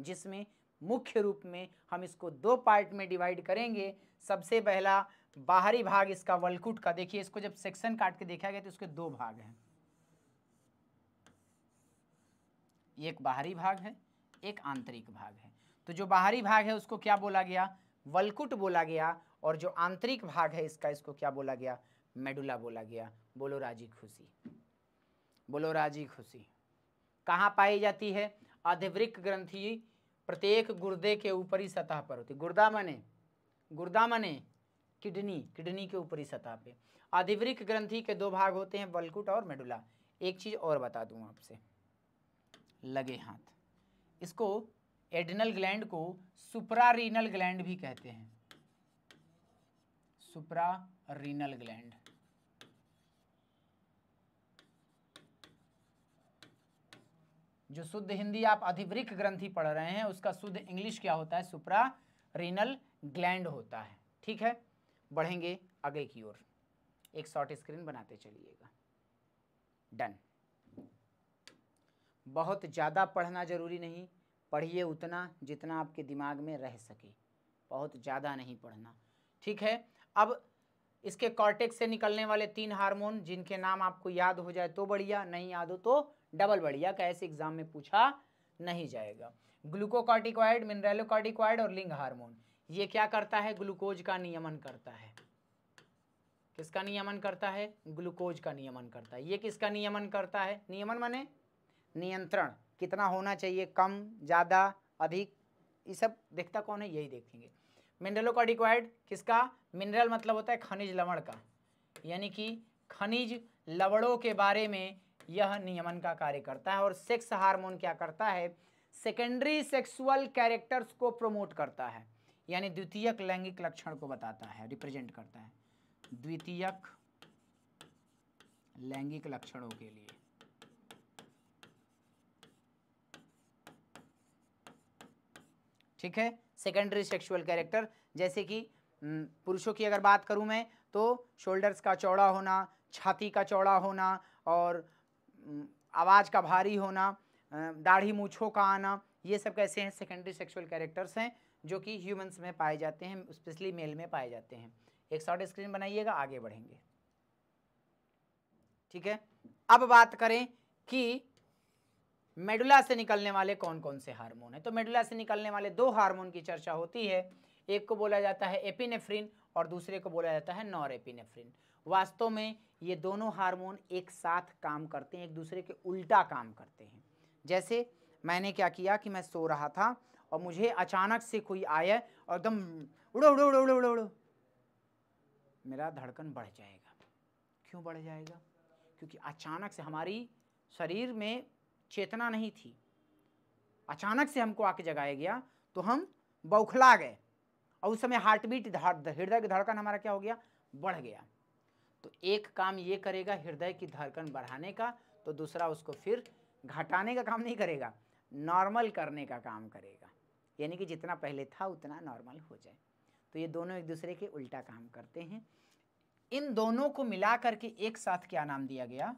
जिसमें मुख्य रूप में हम इसको दो पार्ट में डिवाइड करेंगे सबसे पहला बाहरी भाग इसका वलकुट का देखिए इसको जब सेक्शन काट के देखा गया तो इसके दो भाग हैं एक बाहरी भाग है एक आंतरिक भाग है तो जो बाहरी भाग है उसको क्या बोला गया वलकुट बोला गया और जो आंतरिक भाग है इसका इसको क्या बोला गया मेडुला बोला गया बोलो राजी खुशी बोलो राजी खुशी कहाँ पाई जाती है अधिवृक ग्रंथि प्रत्येक गुर्दे के ऊपरी सतह पर होती गुर्दा मने गुर्दा मने किडनी किडनी के ऊपरी सतह पे अधिवृक ग्रंथि के दो भाग होते हैं वलकुट और मेडुला एक चीज़ और बता दूँ आपसे लगे हाथ इसको एडनल ग्लैंड को सुप्रारीनल ग्लैंड भी कहते हैं सुपरा रीनल ग्लैंड जो शुद्ध हिंदी आप अधिवृक्क ग्रंथि पढ़ रहे हैं उसका शुद्ध इंग्लिश क्या होता है सुप्रा रीनल ग्लैंड होता है ठीक है बढ़ेंगे आगे की ओर एक शॉर्ट स्क्रीन बनाते चलिएगा डन बहुत ज़्यादा पढ़ना जरूरी नहीं पढ़िए उतना जितना आपके दिमाग में रह सके बहुत ज़्यादा नहीं पढ़ना ठीक है अब इसके कॉर्टेक्स से निकलने वाले तीन हार्मोन जिनके नाम आपको याद हो जाए तो बढ़िया नहीं याद हो तो डबल बढ़िया का ऐसे एग्जाम में पूछा नहीं जाएगा ग्लूकोकॉर्टिकॉइड मिनरेलोकॉर्टिकॉइड और लिंग हार्मोन ये क्या करता है ग्लूकोज का नियमन करता है किसका नियमन करता है ग्लूकोज का नियमन करता है ये किसका नियमन करता है नियमन माने नियंत्रण कितना होना चाहिए कम ज़्यादा अधिक ये सब देखता कौन है यही देखेंगे मिनरलों का रिक्वायर्ड किसका मिनरल मतलब होता है खनिज लवण का यानी कि खनिज लवणों के बारे में यह नियमन का कार्य करता है और सेक्स हार्मोन क्या करता है सेकेंडरी सेक्सुअल कैरेक्टर्स को प्रमोट करता है यानी द्वितीयक लैंगिक लक्षण को बताता है रिप्रेजेंट करता है द्वितीयक लैंगिक लक्षणों के लिए ठीक है सेकेंडरी सेक्सुअल कैरेक्टर जैसे कि हम्म, पुरुषों की अगर बात करूँ मैं तो शोल्डर्स का चौड़ा होना छाती का चौड़ा होना और हम्म, आवाज़ का भारी होना दाढ़ी मूछों का आना ये सब कैसे हैं सेकेंडरी सेक्सुअल कैरेक्टर्स हैं जो कि ह्यूमंस में पाए जाते हैं स्पेशली मेल में पाए जाते हैं एक शॉर्ट स्क्रीन बनाइएगा आगे बढ़ेंगे ठीक है अब बात करें कि मेडुला से निकलने वाले कौन कौन से हार्मोन है तो मेडुला से निकलने वाले दो हार्मोन की चर्चा होती है एक को बोला जाता है एपिनेफ्रिन और दूसरे को बोला जाता है नॉर एपिनेफ्रिन वास्तव में ये दोनों हार्मोन एक साथ काम करते हैं एक दूसरे के उल्टा काम करते हैं जैसे मैंने क्या किया कि मैं सो रहा था और मुझे अचानक से कोई आया और एकदम उड़ो उड़ो उड़ो उड़ो उड़ो उड़ो मेरा धड़कन बढ़ जाएगा क्यों बढ़ जाएगा क्योंकि अचानक से हमारी शरीर में चेतना नहीं थी अचानक से हमको आके जगाया गया तो हम बौखला गए और उस समय हार्ट बीट हृदय की धड़कन हमारा क्या हो गया बढ़ गया तो एक काम ये करेगा हृदय की धड़कन बढ़ाने का तो दूसरा उसको फिर घटाने का काम नहीं करेगा नॉर्मल करने का काम करेगा यानी कि जितना पहले था उतना नॉर्मल हो जाए तो ये दोनों एक दूसरे के उल्टा काम करते हैं इन दोनों को मिला करके एक साथ क्या नाम दिया गया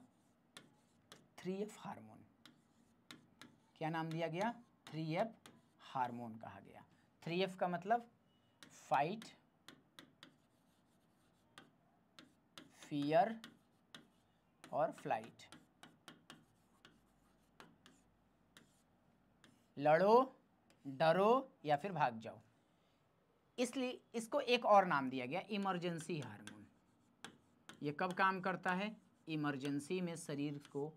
थ्री एफ हार्मोन क्या नाम दिया गया थ्री एफ हारमोन कहा गया थ्री एफ का मतलब फाइट फियर और फ्लाइट लड़ो डरो या फिर भाग जाओ इसलिए इसको एक और नाम दिया गया इमरजेंसी हार्मोन ये कब काम करता है इमरजेंसी में शरीर को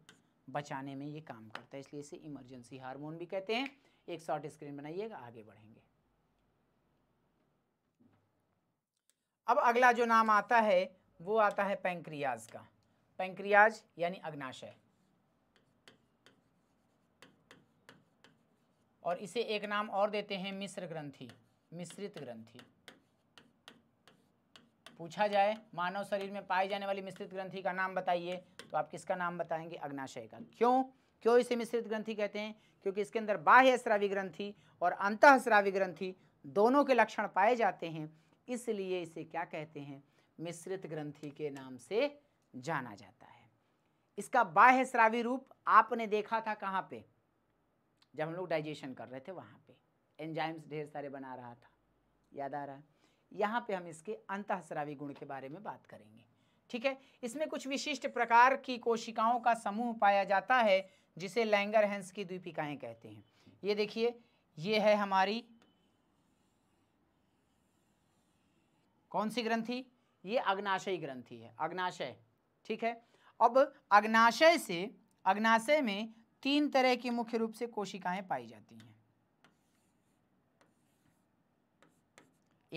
बचाने में ये काम करता है इसलिए इसे इमरजेंसी हार्मोन भी कहते हैं एक शॉर्ट स्क्रीन बनाइएगा आगे बढ़ेंगे अब अगला जो नाम आता है वो आता है पैंक्रियाज का पैंक्रियाज यानी अग्नाशय और इसे एक नाम और देते हैं मिश्र ग्रंथी मिश्रित ग्रंथी पूछा जाए मानव शरीर में पाई जाने वाली मिश्रित ग्रंथि का नाम बताइए तो आप किसका नाम बताएंगे अग्नाशय का क्यों क्यों इसे मिश्रित ग्रंथि कहते हैं क्योंकि इसके अंदर बाह्य श्रावी ग्रंथि और अंतःस्रावी ग्रंथि दोनों के लक्षण पाए जाते हैं इसलिए इसे क्या कहते हैं मिश्रित ग्रंथि के नाम से जाना जाता है इसका बाह्य श्रावी रूप आपने देखा था कहाँ पे जब हम लोग डाइजेशन कर रहे थे वहाँ पे एंजाइम्स ढेर सारे बना रहा था याद आ रहा है यहाँ पे हम इसके अंतःस्रावी गुण के बारे में बात करेंगे ठीक है इसमें कुछ विशिष्ट प्रकार की कोशिकाओं का समूह पाया जाता है जिसे लैंगर हैंस की द्वीपिकाएं कहते हैं ये देखिए ये है हमारी कौन सी ग्रंथी ये अग्नाशयी ग्रंथी है अग्नाशय ठीक है अब अग्नाशय से अग्नाशय में तीन तरह की मुख्य रूप से कोशिकाएं पाई जाती हैं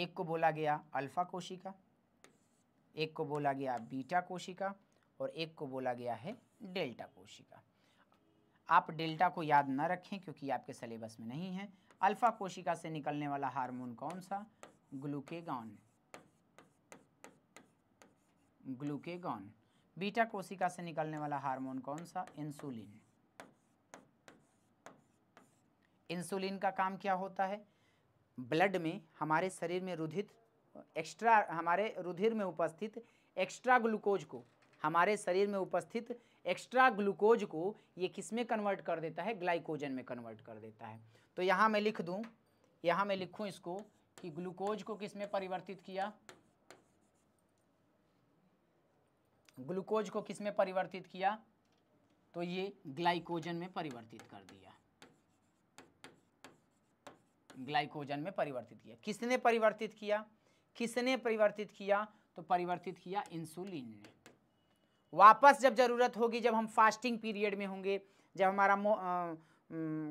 एक को बोला गया अल्फ़ा कोशिका एक को बोला गया बीटा कोशिका और एक को बोला गया है डेल्टा कोशिका आप डेल्टा को याद ना रखें क्योंकि आपके सिलेबस में नहीं है अल्फ़ा कोशिका से निकलने वाला हार्मोन कौन सा ग्लूकेगॉन ग्लूकेगॉन बीटा कोशिका से निकलने वाला हार्मोन कौन सा इंसुलिन इंसुलिन का काम क्या होता है ब्लड में हमारे शरीर में रुधिर एक्स्ट्रा हमारे रुधिर में उपस्थित एक्स्ट्रा ग्लूकोज को हमारे शरीर में उपस्थित एक्स्ट्रा ग्लूकोज को ये किस में कन्वर्ट कर देता है ग्लाइकोजन में कन्वर्ट कर देता है तो यहाँ मैं लिख दूँ यहाँ मैं लिखूँ इसको कि ग्लूकोज को किस में परिवर्तित किया ग्लूकोज को किस में परिवर्तित किया तो ये ग्लाइकोजन में परिवर्तित कर दिया ग्लाइकोजन में परिवर्तित किया किसने परिवर्तित किया किसने परिवर्तित किया तो परिवर्तित किया इंसुलिन ने वापस जब ज़रूरत होगी जब हम फास्टिंग पीरियड में होंगे जब हमारा आ,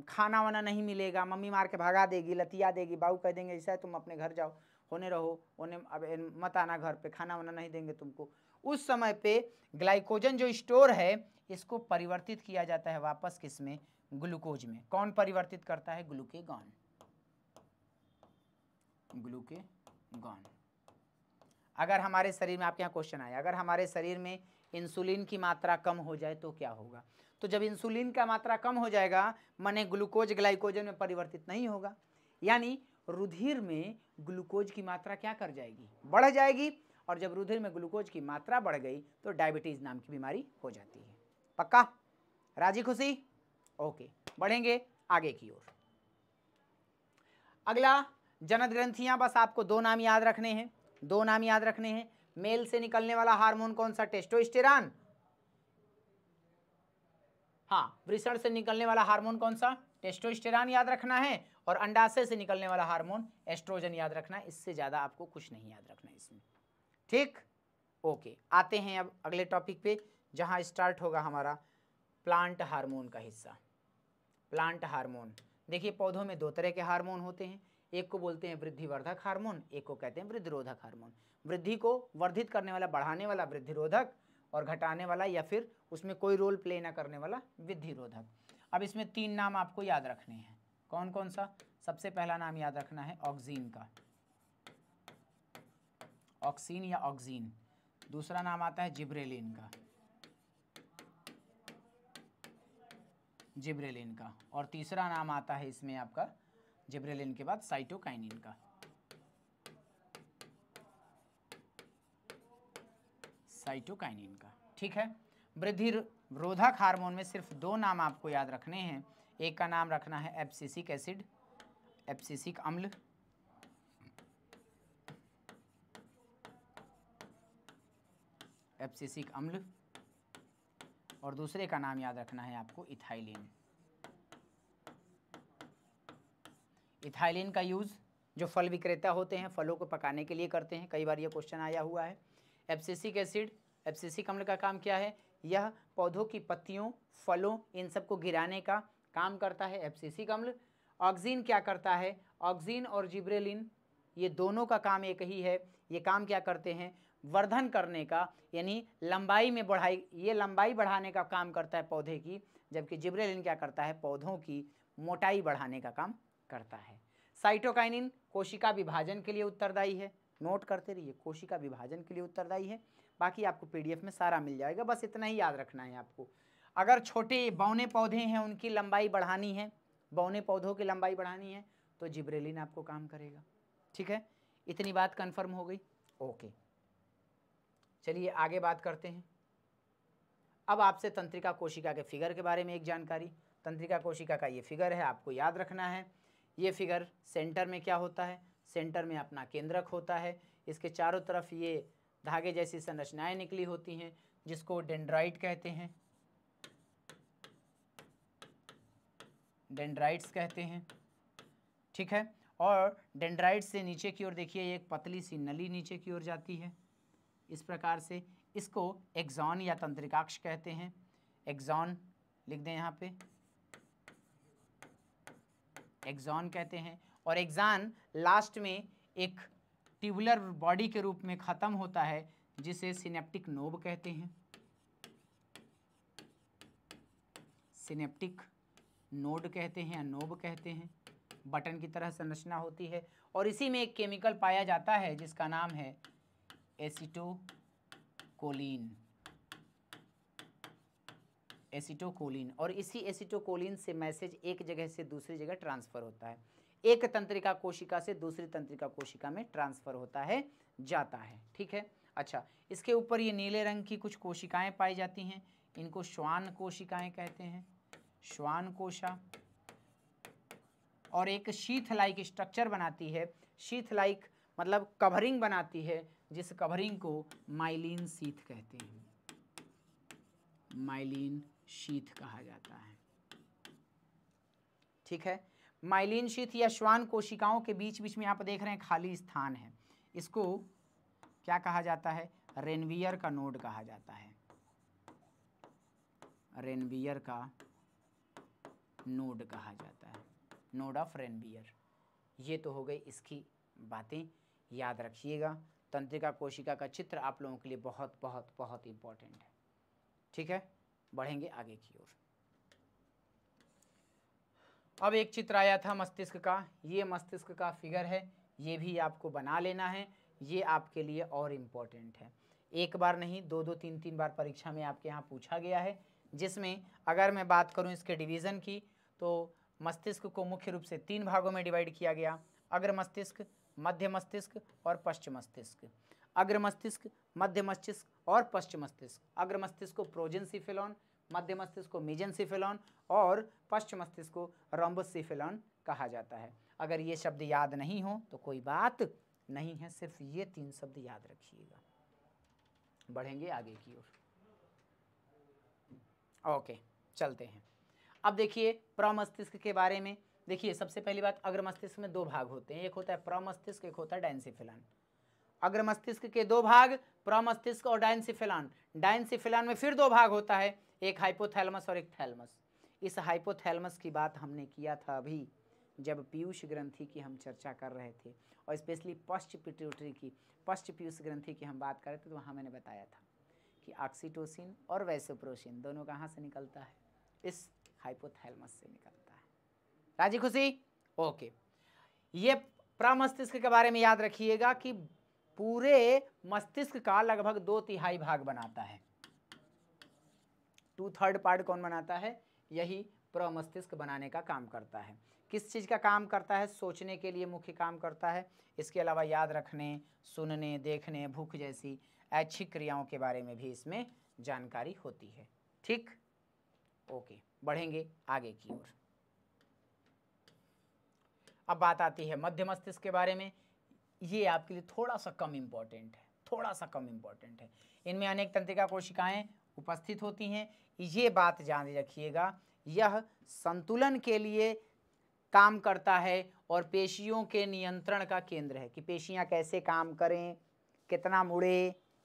खाना वाना नहीं मिलेगा मम्मी मार के भगा देगी लतिया देगी बाबू कह देंगे ऐसा है तुम अपने घर जाओ होने रहो होने अब मत आना घर पे खाना वाना नहीं देंगे तुमको उस समय पे ग्लाइकोजन जो स्टोर है इसको परिवर्तित किया जाता है वापस किस में ग्लूकोज में कौन परिवर्तित करता है ग्लूकेगॉन ग्लूकेगॉन अगर हमारे शरीर में आपके यहाँ क्वेश्चन आया अगर हमारे शरीर में इंसुलिन की मात्रा कम हो जाए तो क्या होगा तो जब इंसुलिन का मात्रा कम हो जाएगा मने ग्लूकोज ग्लाइकोजन में परिवर्तित नहीं होगा यानी रुधिर में ग्लूकोज की मात्रा क्या कर जाएगी बढ़ जाएगी और जब रुधिर में ग्लूकोज की मात्रा बढ़ गई तो डायबिटीज़ नाम की बीमारी हो जाती है पक्का राजी खुशी ओके बढ़ेंगे आगे की ओर अगला जनत ग्रंथियाँ बस आपको दो नाम याद रखने हैं दो नाम याद रखने हैं मेल से निकलने वाला हार्मोन कौन सा टेस्टोस्टेरॉन हाँ वृषण से निकलने वाला हार्मोन कौन सा टेस्टोस्टेरॉन याद रखना है और अंडाशय से निकलने वाला हार्मोन एस्ट्रोजन याद रखना है इससे ज़्यादा आपको कुछ नहीं याद रखना है इसमें ठीक ओके आते हैं अब अगले टॉपिक पे जहाँ स्टार्ट होगा हमारा प्लांट हार्मोन का हिस्सा प्लांट हार्मोन देखिए पौधों में दो तरह के हार्मोन होते हैं एक को बोलते हैं वृद्धिवर्धक हार्मोन एक को कहते हैं वृद्धिरोधक हार्मोन वृद्धि को वर्धित करने वाला बढ़ाने वाला वृद्धिरोधक और घटाने वाला या फिर उसमें कोई रोल प्ले ना करने वाला वृद्धिरोधक अब इसमें तीन नाम आपको याद रखने हैं कौन कौन सा सबसे पहला नाम याद रखना है ऑक्जीन का ऑक्सीन या ऑक्जीन दूसरा नाम आता है जिब्रेलिन का जिब्रेलिन का और तीसरा नाम आता है इसमें आपका जिब्रेलिन के बाद साइटोकाइनिन का साइटोकाइनिन का ठीक है वृद्धि रोधक हार्मोन में सिर्फ दो नाम आपको याद रखने हैं एक का नाम रखना है एप्सिसिक एसिड एप्सिसिक अम्ल एप्सिसिक अम्ल और दूसरे का नाम याद रखना है आपको इथाइलिन इथाइलिन का यूज़ जो फल विक्रेता होते हैं फलों को पकाने के लिए करते हैं कई बार ये क्वेश्चन आया हुआ है एप्सिसिक एसिड एप्सिसिक अम्ल का काम क्या है यह पौधों की पत्तियों फलों इन सब को गिराने का काम करता है एप्सिसिक अम्ल ऑक्सीन क्या करता है ऑक्सीन और जिब्रेलिन ये दोनों का काम एक ही है ये काम क्या करते हैं वर्धन करने का यानी लंबाई में बढ़ाई ये लंबाई बढ़ाने का काम करता है पौधे की जबकि जिब्रेलिन क्या करता है पौधों की मोटाई बढ़ाने का काम करता है साइटोकाइनिन कोशिका विभाजन के लिए उत्तरदायी है नोट करते रहिए कोशिका विभाजन के लिए उत्तरदायी है बाकी आपको पीडीएफ में सारा मिल जाएगा बस इतना ही याद रखना है आपको अगर छोटे बौने पौधे हैं उनकी लंबाई बढ़ानी है बौने पौधों की लंबाई बढ़ानी है तो जिब्रेलिन आपको काम करेगा ठीक है इतनी बात कंफर्म हो गई ओके चलिए आगे बात करते हैं अब आपसे तंत्रिका कोशिका के फिगर के बारे में एक जानकारी तंत्रिका कोशिका का ये फिगर है आपको याद रखना है ये फिगर सेंटर में क्या होता है सेंटर में अपना केंद्रक होता है इसके चारों तरफ ये धागे जैसी संरचनाएं निकली होती हैं जिसको डेंड्राइट कहते हैं डेंड्राइट्स कहते हैं ठीक है और डेंड्राइट से नीचे की ओर देखिए एक पतली सी नली नीचे की ओर जाती है इस प्रकार से इसको एग्जॉन या तंत्रिकाक्ष कहते हैं एग्जॉन लिख दें यहाँ पे एग्जॉन कहते हैं और एग्जान लास्ट में एक ट्यूबुलर बॉडी के रूप में ख़त्म होता है जिसे सिनेप्टिक नोब कहते हैं सिनेप्टिक नोड कहते हैं या नोब कहते हैं बटन की तरह संरचना होती है और इसी में एक केमिकल पाया जाता है जिसका नाम है एसिटोकोलिन एसिटोकोलिन और इसी एसिटोकोलिन से मैसेज एक जगह से दूसरी जगह ट्रांसफ़र होता है एक तंत्रिका कोशिका से दूसरी तंत्रिका कोशिका में ट्रांसफ़र होता है जाता है ठीक है अच्छा इसके ऊपर ये नीले रंग की कुछ कोशिकाएं पाई जाती हैं इनको श्वान कोशिकाएं कहते हैं श्वान कोशा और एक शीथ लाइक स्ट्रक्चर बनाती है शीथ लाइक मतलब कवरिंग बनाती है जिस कवरिंग को माइलिन सीथ कहते हैं माइलिन शीथ कहा जाता है ठीक है माइलिन शीथ या श्वान कोशिकाओं के बीच बीच में आप देख रहे हैं खाली स्थान है इसको क्या कहा जाता है रेनवियर का नोड कहा जाता है रेनवियर का नोड कहा जाता है नोड ऑफ रेनवियर ये तो हो गई इसकी बातें याद रखिएगा तंत्रिका कोशिका का चित्र आप लोगों के लिए बहुत बहुत बहुत इम्पॉर्टेंट है ठीक है बढ़ेंगे आगे की ओर अब एक चित्र आया था मस्तिष्क का ये मस्तिष्क का फिगर है ये भी आपको बना लेना है ये आपके लिए और इम्पोर्टेंट है एक बार नहीं दो दो तीन तीन बार परीक्षा में आपके यहाँ पूछा गया है जिसमें अगर मैं बात करूँ इसके डिवीज़न की तो मस्तिष्क को मुख्य रूप से तीन भागों में डिवाइड किया गया अग्र मस्तिष्क मध्य मस्तिष्क और पश्च मस्तिष्क अग्र मस्तिष्क मध्य मस्तिष्क और पश्चिम मस्तिष्क अग्र मस्तिष्क को सीफेलॉन मध्य मस्तिष्क को सीफेलॉन और पश्चिम मस्तिष्क को रोम्बोसीफिलॉन कहा जाता है अगर ये शब्द याद नहीं हो तो कोई बात नहीं है सिर्फ ये तीन शब्द याद रखिएगा बढ़ेंगे आगे की ओर ओके चलते हैं अब देखिए प्रमस्तिष्क के बारे में देखिए सबसे पहली बात अग्र मस्तिष्क में दो भाग होते हैं एक होता है प्रमस्तिष्क एक होता है डेंसीफिलन अग्र मस्तिष्क के दो भाग प्रमस्तिष्क और डायनसिफिलान डायनसिफेलान में फिर दो भाग होता है एक हाइपोथैलमस और एक थैलमस इस हाइपोथैलमस की बात हमने किया था अभी जब पीयूष ग्रंथि की हम चर्चा कर रहे थे और स्पेशली पश्च पिट्यूटरी की पश्च पीयूष ग्रंथि की हम बात कर रहे थे तो वहाँ मैंने बताया था कि ऑक्सीटोसिन और वैसोप्रोसिन दोनों कहाँ से निकलता है इस हाइपोथैलमस से निकलता है राजी खुशी ओके ये प्रमस्तिष्क के बारे में याद रखिएगा कि पूरे मस्तिष्क का लगभग दो तिहाई भाग बनाता है टू थर्ड पार्ट कौन बनाता है यही प्रमस्तिष्क बनाने का काम करता है किस चीज़ का काम करता है सोचने के लिए मुख्य काम करता है इसके अलावा याद रखने सुनने देखने भूख जैसी ऐच्छिक क्रियाओं के बारे में भी इसमें जानकारी होती है ठीक ओके बढ़ेंगे आगे की ओर अब बात आती है मध्य मस्तिष्क के बारे में ये आपके लिए थोड़ा सा कम इम्पॉर्टेंट है थोड़ा सा कम इम्पॉर्टेंट है इनमें अनेक तंत्रिका कोशिकाएं उपस्थित होती हैं ये बात जान रखिएगा यह संतुलन के लिए काम करता है और पेशियों के नियंत्रण का केंद्र है कि पेशियाँ कैसे काम करें कितना मुड़े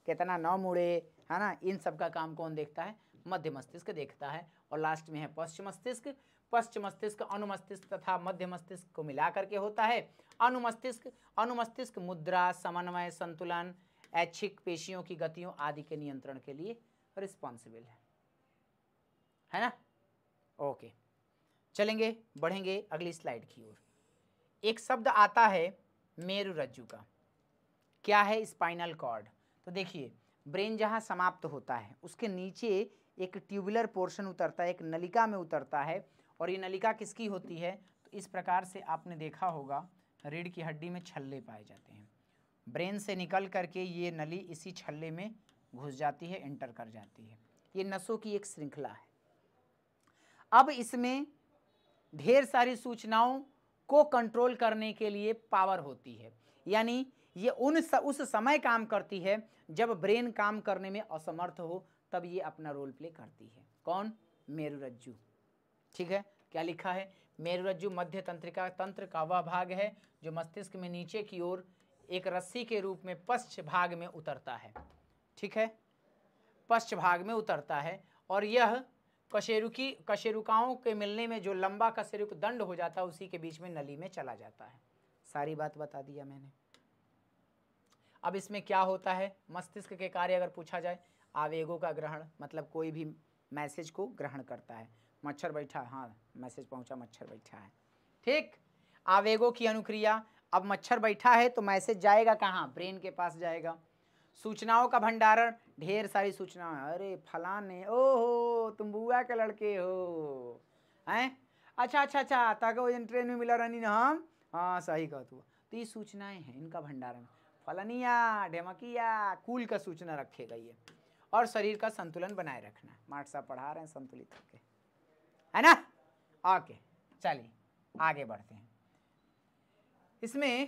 कितना न मुड़े है ना इन सब का काम कौन देखता है मध्य मस्तिष्क देखता है और लास्ट में है पश्चिम मस्तिष्क पश्चिम मस्तिष्क अनुमस्तिष्क तथा मध्य मस्तिष्क को मिलाकर के होता है अनुमस्तिष्क अनुमस्तिष्क मुद्रा समन्वय संतुलन ऐच्छिक पेशियों की गतियों आदि के नियंत्रण के लिए रिस्पॉन्सिबल है है ना ओके चलेंगे बढ़ेंगे अगली स्लाइड की ओर एक शब्द आता है मेरु रज्जु का क्या है स्पाइनल कॉर्ड तो देखिए ब्रेन जहाँ समाप्त होता है उसके नीचे एक ट्यूबुलर पोर्शन उतरता है एक नलिका में उतरता है और ये नलिका किसकी होती है तो इस प्रकार से आपने देखा होगा रीढ़ की हड्डी में छल्ले पाए जाते हैं ब्रेन से निकल करके ये नली इसी छल्ले में घुस जाती है एंटर कर जाती है ये नसों की एक श्रृंखला है अब इसमें ढेर सारी सूचनाओं को कंट्रोल करने के लिए पावर होती है यानी ये उन स, उस समय काम करती है जब ब्रेन काम करने में असमर्थ हो तब ये अपना रोल प्ले करती है कौन मेरुरज्जू ठीक है क्या लिखा है मेरुरज्जु मध्य तंत्रिका तंत्र का वह भाग है जो मस्तिष्क में नीचे की ओर एक रस्सी के रूप में पश्च भाग में उतरता है ठीक है पश्च भाग में उतरता है और यह कशेरुकी कशेरुकाओं के मिलने में जो लंबा कशेरुक दंड हो जाता है उसी के बीच में नली में चला जाता है सारी बात बता दिया मैंने अब इसमें क्या होता है मस्तिष्क के कार्य अगर पूछा जाए आवेगों का ग्रहण मतलब कोई भी मैसेज को ग्रहण करता है मच्छर बैठा है हाँ मैसेज पहुंचा मच्छर बैठा है ठीक आवेगों की अनुक्रिया अब मच्छर बैठा है तो मैसेज जाएगा कहाँ ब्रेन के पास जाएगा सूचनाओं का भंडारण ढेर सारी सूचना अरे फलाने ओहो तुम बुआ के लड़के हो हैं अच्छा अच्छा अच्छा ताकि वो ट्रेन में मिला रानी ना हम हाँ सही कह तू तो ये सूचनाएं हैं इनका भंडारण फलनिया ढेमकिया कूल का सूचना रखेगा ये और शरीर का संतुलन बनाए रखना मार्क्सा पढ़ा रहे हैं संतुलित रखें है ना ओके चलिए आगे बढ़ते हैं इसमें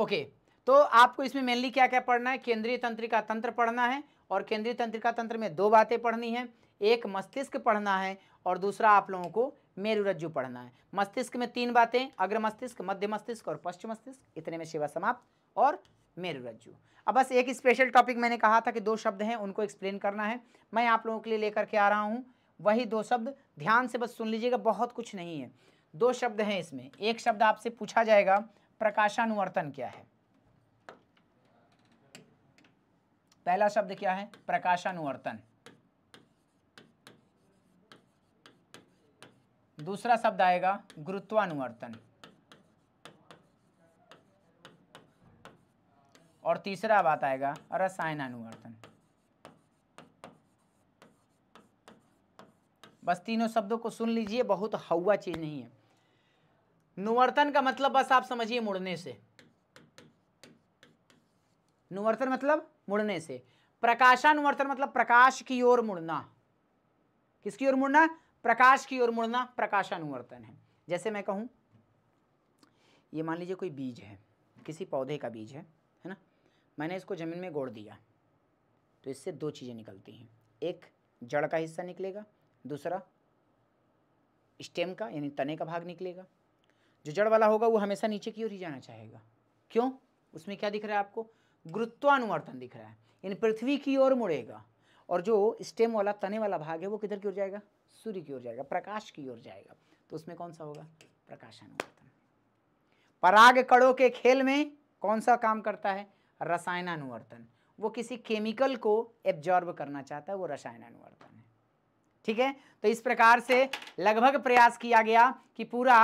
ओके तो आपको इसमें मेनली क्या क्या पढ़ना है केंद्रीय तंत्रिका तंत्र पढ़ना है और केंद्रीय तंत्रिका तंत्र में दो बातें पढ़नी है एक मस्तिष्क पढ़ना है और दूसरा आप लोगों को मेरुरज्जु पढ़ना है मस्तिष्क में तीन बातें अग्र मस्तिष्क मध्य मस्तिष्क और पश्चिम मस्तिष्क इतने में सेवा समाप्त और मेरुरज्जु अब बस एक स्पेशल टॉपिक मैंने कहा था कि दो शब्द हैं उनको एक्सप्लेन करना है मैं आप लोगों के लिए लेकर के आ रहा हूँ वही दो शब्द ध्यान से बस सुन लीजिएगा बहुत कुछ नहीं है दो शब्द हैं इसमें एक शब्द आपसे पूछा जाएगा प्रकाशानुवर्तन क्या है पहला शब्द क्या है प्रकाशानुवर्तन दूसरा शब्द आएगा गुरुत्वानुवर्तन और तीसरा बात आएगा रसायनानुवर्तन बस तीनों शब्दों को सुन लीजिए बहुत हवा चीज़ नहीं है नुवर्तन का मतलब बस आप समझिए मुड़ने से नुवर्तन मतलब मुड़ने से प्रकाशानुवर्तन मतलब प्रकाश की ओर मुड़ना किसकी ओर मुड़ना प्रकाश की ओर मुड़ना प्रकाशानुवर्तन है जैसे मैं कहूं ये मान लीजिए कोई बीज है किसी पौधे का बीज है है ना मैंने इसको ज़मीन में गोड़ दिया तो इससे दो चीज़ें निकलती हैं एक जड़ का हिस्सा निकलेगा दूसरा स्टेम का यानी तने का भाग निकलेगा जो जड़ वाला होगा वो हमेशा नीचे की ओर ही जाना चाहेगा क्यों उसमें क्या दिख रहा है आपको गुरुत्वानुवर्तन दिख रहा है यानी पृथ्वी की ओर मुड़ेगा और जो स्टेम वाला तने वाला भाग है वो किधर की ओर जाएगा सूर्य की ओर जाएगा प्रकाश की ओर जाएगा तो उसमें कौन सा होगा प्रकाशानुवर्तन पराग कड़ों के खेल में कौन सा काम करता है रसायनानुवर्तन वो किसी केमिकल को एब्जॉर्ब करना चाहता है वो रसायनानुवर्तन है ठीक है तो इस प्रकार से लगभग प्रयास किया गया कि पूरा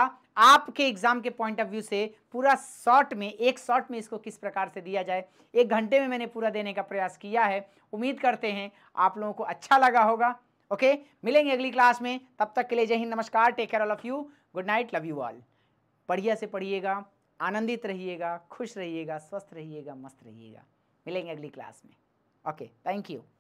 आपके एग्जाम के पॉइंट ऑफ व्यू से पूरा शॉर्ट में एक शॉर्ट में इसको किस प्रकार से दिया जाए एक घंटे में मैंने पूरा देने का प्रयास किया है उम्मीद करते हैं आप लोगों को अच्छा लगा होगा ओके मिलेंगे अगली क्लास में तब तक के लिए जय हिंद नमस्कार take care all of you good night love you all बढ़िया से पढ़िएगा आनंदित रहिएगा खुश रहिएगा स्वस्थ रहिएगा मस्त रहिएगा मिलेंगे अगली क्लास में ओके थैंक यू